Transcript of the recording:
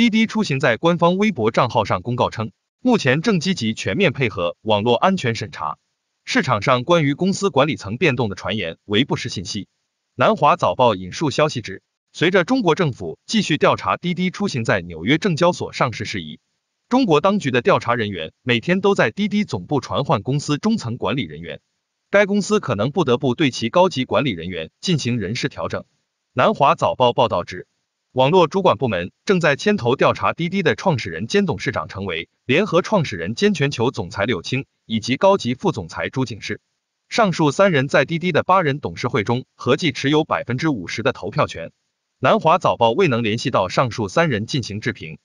滴滴出行在官方微博账号上公告称，目前正积极全面配合网络安全审查。市场上关于公司管理层变动的传言为不实信息。南华早报引述消息指，随着中国政府继续调查滴滴出行在纽约证交所上市事宜，中国当局的调查人员每天都在滴滴总部传唤公司中层管理人员，该公司可能不得不对其高级管理人员进行人事调整。南华早报报道指。网络主管部门正在牵头调查滴滴的创始人兼董事长程维、联合创始人兼全球总裁柳青以及高级副总裁朱景世。上述三人在滴滴的八人董事会中合计持有百分之五十的投票权。南华早报未能联系到上述三人进行置评。